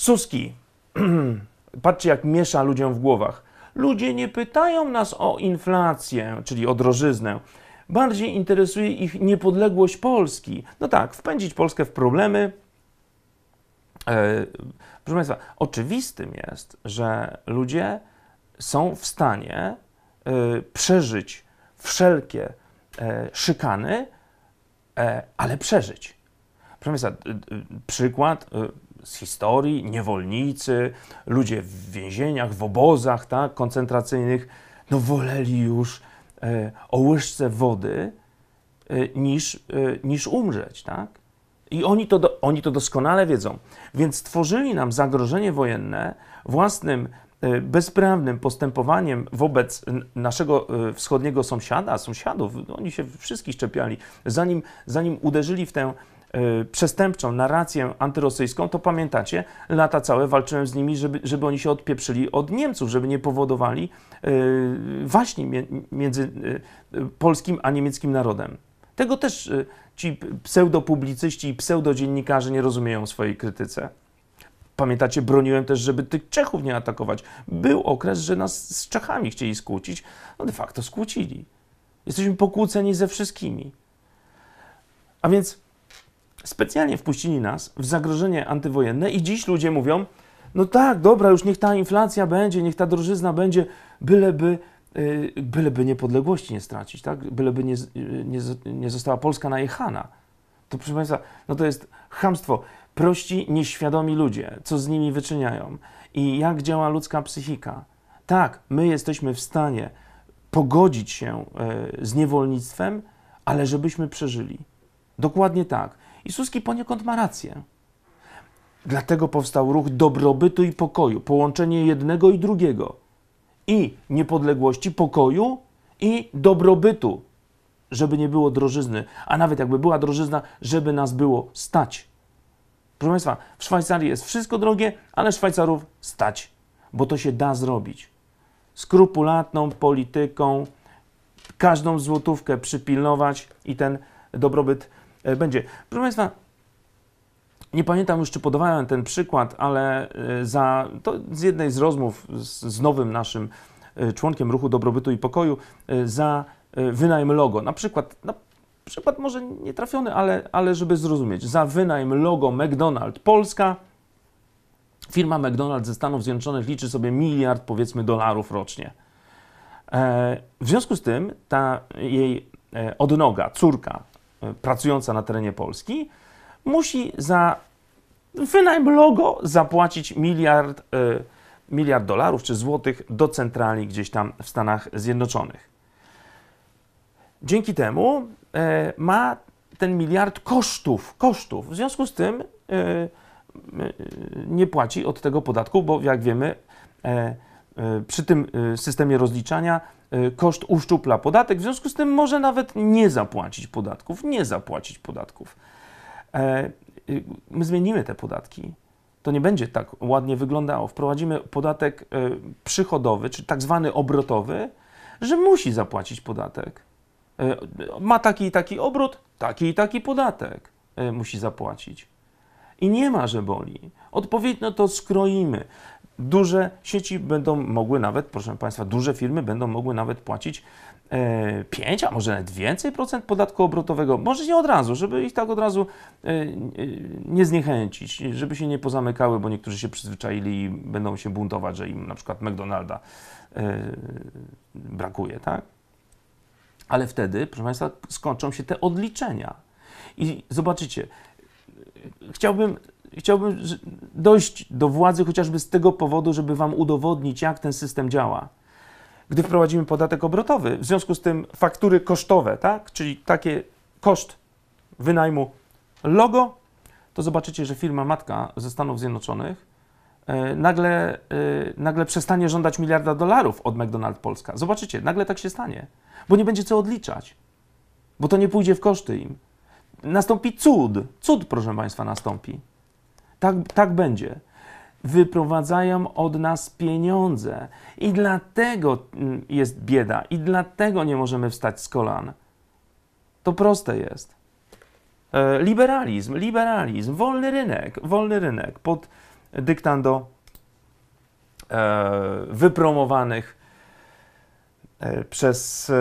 Suski. Patrzcie, jak miesza ludziom w głowach. Ludzie nie pytają nas o inflację, czyli o drożyznę. Bardziej interesuje ich niepodległość Polski. No tak, wpędzić Polskę w problemy. E, proszę Państwa, oczywistym jest, że ludzie są w stanie e, przeżyć wszelkie e, szykany, e, ale przeżyć. Proszę Państwa, przykład e, z historii, niewolnicy, ludzie w więzieniach, w obozach tak, koncentracyjnych, no woleli już e, o łyżce wody e, niż, e, niż umrzeć, tak? I oni to, do, oni to doskonale wiedzą. Więc tworzyli nam zagrożenie wojenne własnym e, bezprawnym postępowaniem wobec naszego e, wschodniego sąsiada, sąsiadów, oni się wszystkich czepiali, zanim, zanim uderzyli w tę Y, przestępczą narrację antyrosyjską, to pamiętacie, lata całe walczyłem z nimi, żeby, żeby oni się odpieprzyli od Niemców, żeby nie powodowali y, właśnie między y, polskim a niemieckim narodem. Tego też ci pseudopublicyści i pseudodziennikarze nie rozumieją w swojej krytyce. Pamiętacie, broniłem też, żeby tych Czechów nie atakować. Był okres, że nas z Czechami chcieli skłócić. No de facto skłócili. Jesteśmy pokłóceni ze wszystkimi. A więc specjalnie wpuścili nas w zagrożenie antywojenne i dziś ludzie mówią, no tak, dobra, już niech ta inflacja będzie, niech ta drożyzna będzie, byleby, y, byleby niepodległości nie stracić, tak? Byleby nie, y, nie, nie została Polska najechana. To proszę Państwa, no to jest hamstwo. Prości, nieświadomi ludzie, co z nimi wyczyniają i jak działa ludzka psychika. Tak, my jesteśmy w stanie pogodzić się e, z niewolnictwem, ale żebyśmy przeżyli. Dokładnie tak. I Suski poniekąd ma rację. Dlatego powstał ruch dobrobytu i pokoju, połączenie jednego i drugiego. I niepodległości, pokoju i dobrobytu, żeby nie było drożyzny, a nawet jakby była drożyzna, żeby nas było stać. Proszę Państwa, w Szwajcarii jest wszystko drogie, ale Szwajcarów stać, bo to się da zrobić. Skrupulatną polityką, każdą złotówkę przypilnować i ten dobrobyt E, będzie. Proszę Państwa, nie pamiętam już, czy podawałem ten przykład, ale e, za, to z jednej z rozmów z, z nowym naszym e, członkiem ruchu dobrobytu i pokoju za wynajm logo. Na przykład, na przykład może nie trafiony, ale, ale żeby zrozumieć, za wynajm logo McDonald's Polska firma McDonald's ze Stanów Zjednoczonych liczy sobie miliard, powiedzmy, dolarów rocznie. W związku z tym ta jej odnoga, córka pracująca na terenie Polski musi za wynajm logo zapłacić miliard, y, miliard dolarów czy złotych do centrali gdzieś tam w Stanach Zjednoczonych. Dzięki temu e, ma ten miliard kosztów, kosztów. W związku z tym e, e, nie płaci od tego podatku, bo jak wiemy, przy tym systemie rozliczania Y, koszt uszczupla podatek, w związku z tym może nawet nie zapłacić podatków, nie zapłacić podatków. E, y, my zmienimy te podatki. To nie będzie tak ładnie wyglądało. Wprowadzimy podatek y, przychodowy, czy tak zwany obrotowy, że musi zapłacić podatek. E, ma taki i taki obrót, taki i taki podatek e, musi zapłacić. I nie ma, że boli. Odpowiednio to skroimy duże sieci będą mogły nawet, proszę Państwa, duże firmy będą mogły nawet płacić 5, e, a może nawet więcej procent podatku obrotowego. Może nie od razu, żeby ich tak od razu e, e, nie zniechęcić, żeby się nie pozamykały, bo niektórzy się przyzwyczaili i będą się buntować, że im na przykład McDonalda brakuje, tak? Ale wtedy, proszę Państwa, skończą się te odliczenia. I zobaczycie, chciałbym Chciałbym dojść do władzy chociażby z tego powodu, żeby wam udowodnić, jak ten system działa. Gdy wprowadzimy podatek obrotowy, w związku z tym faktury kosztowe, tak? czyli takie koszt wynajmu logo, to zobaczycie, że firma matka ze Stanów Zjednoczonych yy, nagle, yy, nagle przestanie żądać miliarda dolarów od McDonald's Polska. Zobaczycie, nagle tak się stanie, bo nie będzie co odliczać, bo to nie pójdzie w koszty im. Nastąpi cud, cud, proszę Państwa, nastąpi. Tak, tak będzie. Wyprowadzają od nas pieniądze i dlatego mm, jest bieda, i dlatego nie możemy wstać z kolan. To proste jest. E, liberalizm, liberalizm, wolny rynek, wolny rynek pod dyktando e, wypromowanych e, przez,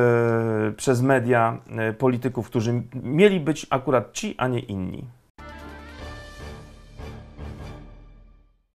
przez media polityków, którzy mieli być akurat ci, a nie inni.